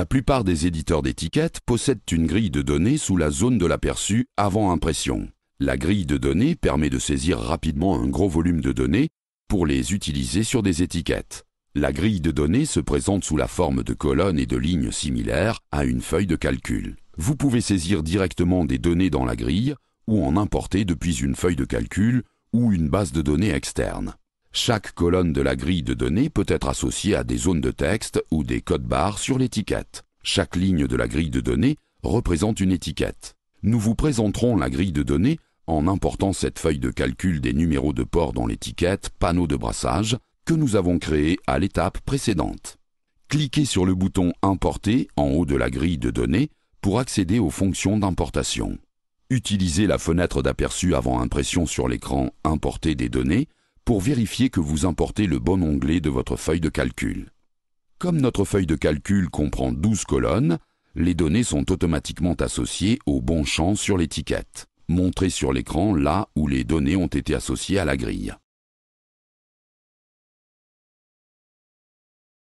La plupart des éditeurs d'étiquettes possèdent une grille de données sous la zone de l'aperçu avant impression. La grille de données permet de saisir rapidement un gros volume de données pour les utiliser sur des étiquettes. La grille de données se présente sous la forme de colonnes et de lignes similaires à une feuille de calcul. Vous pouvez saisir directement des données dans la grille ou en importer depuis une feuille de calcul ou une base de données externe. Chaque colonne de la grille de données peut être associée à des zones de texte ou des codes barres sur l'étiquette. Chaque ligne de la grille de données représente une étiquette. Nous vous présenterons la grille de données en important cette feuille de calcul des numéros de port dans l'étiquette panneau de brassage que nous avons créé à l'étape précédente. Cliquez sur le bouton Importer en haut de la grille de données pour accéder aux fonctions d'importation. Utilisez la fenêtre d'aperçu avant impression sur l'écran Importer des données pour vérifier que vous importez le bon onglet de votre feuille de calcul. Comme notre feuille de calcul comprend 12 colonnes, les données sont automatiquement associées au bon champ sur l'étiquette, montrée sur l'écran là où les données ont été associées à la grille.